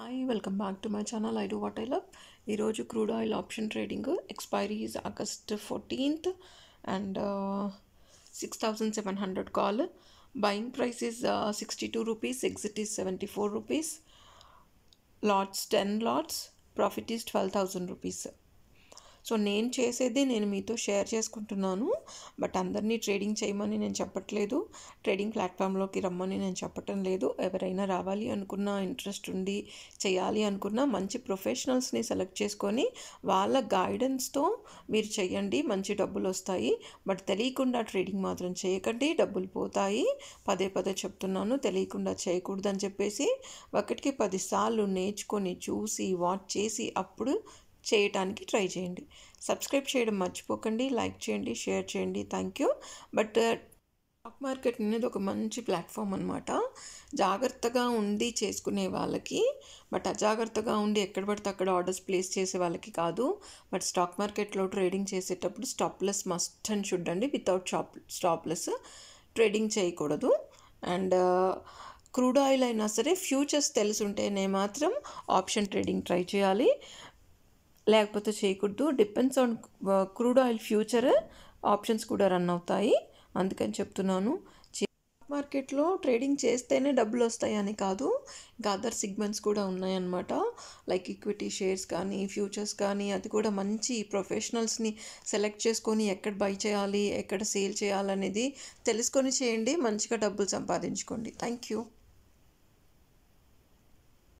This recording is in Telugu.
Hi, welcome back to my channel. I do what I love. Iroju crude oil option trading. Expiry is August 14th and uh, 6700 call. Buying price is uh, 62 rupees. Exit is 74 rupees. Lots 10 lots. Profit is 12,000 rupees. So నేను చేసేది నేను మీతో షేర్ చేసుకుంటున్నాను బట్ అందరినీ ట్రేడింగ్ చేయమని నేను చెప్పట్లేదు ట్రేడింగ్ ప్లాట్ఫామ్లోకి రమ్మని నేను చెప్పటం లేదు ఎవరైనా రావాలి అనుకున్నా ఇంట్రెస్ట్ ఉండి చేయాలి అనుకున్నా మంచి ప్రొఫెషనల్స్ని సెలెక్ట్ చేసుకొని వాళ్ళ గైడెన్స్తో మీరు చేయండి మంచి డబ్బులు వస్తాయి బట్ తెలియకుండా ట్రేడింగ్ మాత్రం చేయకండి డబ్బులు పోతాయి పదే పదే చెప్తున్నాను తెలియకుండా చేయకూడదని చెప్పేసి ఒకటికి పదిసార్లు నేర్చుకొని చూసి వాచ్ చేసి అప్పుడు చేయటానికి ట్రై చేయండి సబ్స్క్రైబ్ చేయడం మర్చిపోకండి లైక్ చేయండి షేర్ చేయండి thank you but stock market అనేది ఒక మంచి ప్లాట్ఫామ్ అనమాట జాగ్రత్తగా ఉండి చేసుకునే వాళ్ళకి బట్ అజాగ్రత్తగా ఉండి ఎక్కడ పడితే అక్కడ ఆర్డర్స్ ప్లేస్ చేసే వాళ్ళకి కాదు బట్ స్టాక్ మార్కెట్లో ట్రేడింగ్ చేసేటప్పుడు స్టాప్లెస్ మస్ట్ అండ్ షుడ్ అండి వితౌట్ షాప్ స్టాప్లెస్ ట్రేడింగ్ చేయకూడదు అండ్ క్రూడ్ ఆయిల్ అయినా సరే ఫ్యూచర్స్ తెలుసుంటేనే మాత్రం ఆప్షన్ ట్రేడింగ్ ట్రై చేయాలి లేకపోతే చేయకూడదు depends on crude oil future options కూడా రన్ అవుతాయి అందుకని చెప్తున్నాను మార్కెట్లో ట్రేడింగ్ చేస్తేనే డబ్బులు వస్తాయని కాదు ఇంకా అదర్ సిగ్మెంట్స్ కూడా ఉన్నాయన్నమాట లైక్ ఈక్విటీ షేర్స్ కానీ ఫ్యూచర్స్ కానీ అది కూడా మంచి ప్రొఫెషనల్స్ని సెలెక్ట్ చేసుకొని ఎక్కడ బై చేయాలి ఎక్కడ సేల్ చేయాలనేది తెలుసుకొని చేయండి మంచిగా డబ్బులు సంపాదించుకోండి థ్యాంక్ యూ